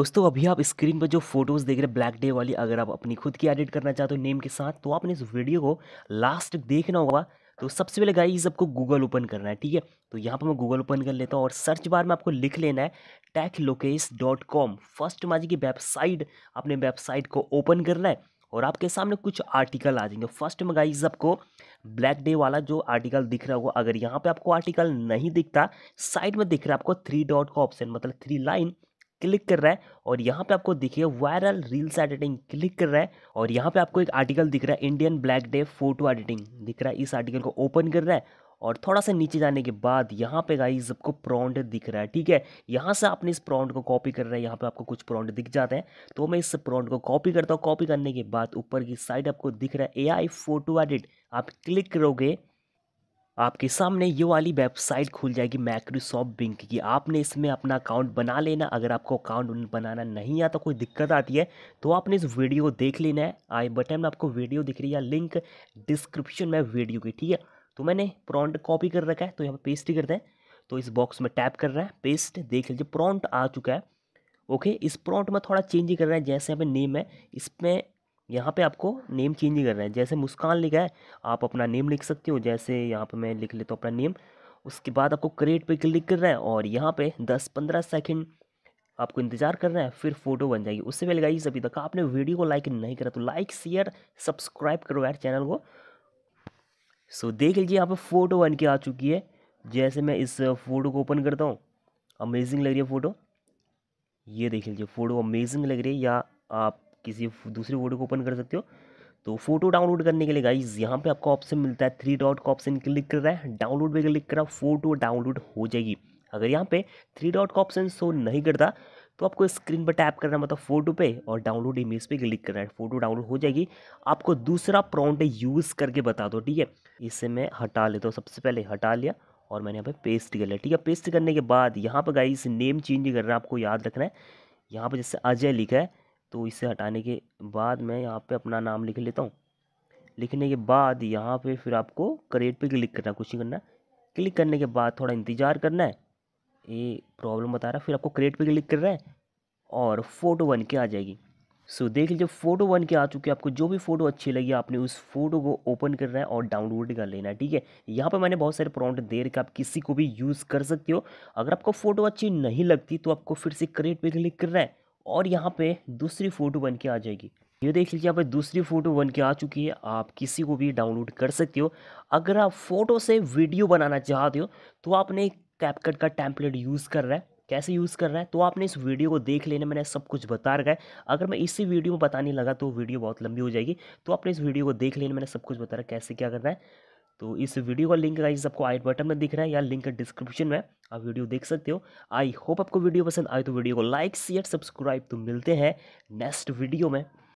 दोस्तों अभी आप स्क्रीन पर जो फोटोज़ देख रहे हैं ब्लैक डे वाली अगर आप अपनी खुद की एडिट करना चाहते हो नेम के साथ तो आपने इस वीडियो को लास्ट देखना होगा तो सबसे पहले गाई आपको गूगल ओपन करना है ठीक है तो यहाँ पर मैं गूगल ओपन कर लेता हूँ और सर्च बार में आपको लिख लेना है tech Lokesh dot com first माजी की वेबसाइट अपने वेबसाइट को ओपन करना है और आपके सामने कुछ आर्टिकल आ जाएंगे फर्स्ट में गाई आपको ब्लैक डे वाला जो आर्टिकल दिख रहा होगा अगर यहाँ पर आपको आर्टिकल नहीं दिखता साइड में दिख रहा है आपको थ्री डॉट का ऑप्शन मतलब थ्री लाइन क्लिक कर रहा है और यहाँ पे आपको दिखिए वायरल रील्स एडिटिंग क्लिक कर रहा है और यहाँ पे आपको एक आर्टिकल दिख रहा है Indian black day photo editing दिख रहा है इस आर्टिकल को ओपन कर रहा है और थोड़ा सा नीचे जाने के बाद यहाँ पे गाइज आपको प्रॉन्ट दिख रहा है ठीक है यहाँ से आपने इस प्रॉन्ट को कॉपी कर रहा है यहाँ पे आपको कुछ प्रॉन्ट दिख जाते हैं तो मैं इस प्रॉन्ट को कॉपी करता हूँ कॉपी करने के बाद ऊपर की साइड आपको दिख रहा है एआई फोटो एडिट आप क्लिक करोगे आपके सामने ये वाली वेबसाइट खुल जाएगी माइक्रोसॉफ्ट बिंक की आपने इसमें अपना अकाउंट बना लेना अगर आपको अकाउंट बनाना नहीं आता कोई दिक्कत आती है तो आपने इस वीडियो देख लेना है आई बटन में आपको वीडियो दिख रही है लिंक डिस्क्रिप्शन में वीडियो की ठीक है तो मैंने प्रॉन्ट कॉपी कर रखा है तो यहाँ पर पेस्ट कर करते हैं तो इस बॉक्स में टैप कर रहे हैं पेस्ट देख लीजिए प्रॉन्ट आ चुका है ओके इस प्रॉन्ट में थोड़ा चेंज ही कर रहे हैं जैसे यहाँ नेम है इसमें यहाँ पे आपको नेम चेंज ही करना है जैसे मुस्कान लिखा है आप अपना नेम लिख सकते हो जैसे यहाँ पे मैं लिख लेता हूँ अपना नेम उसके बाद आपको क्रिएट पे क्लिक कर रहा है और यहाँ पे दस पंद्रह सेकेंड आपको इंतजार कर रहा है फिर फोटो बन जाएगी उससे पहले गाइस अभी तक आपने वीडियो को लाइक नहीं करा तो लाइक शेयर सब्सक्राइब करो यार चैनल को सो देख लीजिए यहाँ पर फ़ोटो बन के आ चुकी है जैसे मैं इस फ़ोटो को ओपन करता हूँ अमेजिंग लग रही है फ़ोटो ये देख लीजिए फ़ोटो अमेजिंग लग रही है या आप किसी दूसरे फोटो को ओपन कर सकते हो तो फोटो डाउनलोड करने के लिए गाइज यहाँ पे आपको ऑप्शन मिलता है थ्री डॉट का ऑप्शन क्लिक कर रहा है डाउनलोड पे क्लिक करा फोटो डाउनलोड हो जाएगी अगर यहाँ पे थ्री डॉट का ऑप्शन शो नहीं करता तो आपको स्क्रीन पर टैप करना मतलब फ़ोटो पे और डाउनलोड इमेज पे क्लिक करना है फोटो डाउनलोड हो जाएगी आपको दूसरा प्रॉन्ट यूज़ करके बता दो ठीक है इसे मैं हटा लेता तो हूँ सबसे पहले हटा लिया और मैंने यहाँ पे पेस्ट कर लिया ठीक है पेस्ट करने के बाद यहाँ पर गाइज नेम चेंज करना आपको याद रखना है यहाँ पर जैसे अजय लिखा है तो इसे हटाने के बाद मैं यहाँ पे अपना नाम लिख लेता हूँ लिखने के बाद यहाँ पे फिर आपको करेट पे क्लिक करना कुछ नहीं करना क्लिक करने के बाद थोड़ा इंतज़ार करना है ये प्रॉब्लम बता रहा है फिर आपको करेट पे क्लिक करना है और फ़ोटो बन के आ जाएगी सो देख लीजिए फ़ोटो बन के आ चुके आपको जो भी फ़ोटो अच्छी लगी आपने उस फोटो को ओपन करना है और डाउनलोड कर लेना है ठीक है यहाँ पर मैंने बहुत सारे प्रॉन्ट दे रखे आप किसी को भी यूज़ कर सकते हो अगर आपको फ़ोटो अच्छी नहीं लगती तो आपको फिर से क्रेडिट पे क्लिक करना है और यहाँ पे दूसरी फ़ोटो बन के आ जाएगी ये देख लीजिए यहाँ पे दूसरी फ़ोटो बन के आ चुकी है आप किसी को भी डाउनलोड कर सकते हो अगर आप फ़ोटो से वीडियो बनाना चाहते हो तो आपने कैपकट का टैंपलेट यूज़ कर रहा है कैसे यूज़ कर रहा है तो आपने इस वीडियो को देख लेने मैंने सब कुछ बता रखा है अगर मैं इसी वीडियो में बताने लगा तो वीडियो बहुत लंबी हो जाएगी तो आपने इस वीडियो को देख लेने मैंने सब कुछ बता रहा है कैसे क्या करना है तो इस वीडियो का लिंक गाइज आपको आई बटन में दिख रहा है या लिंक डिस्क्रिप्शन में आप वीडियो देख सकते हो आई होप आपको वीडियो पसंद आए तो वीडियो को लाइक शेयर सब्सक्राइब तो मिलते हैं नेक्स्ट वीडियो में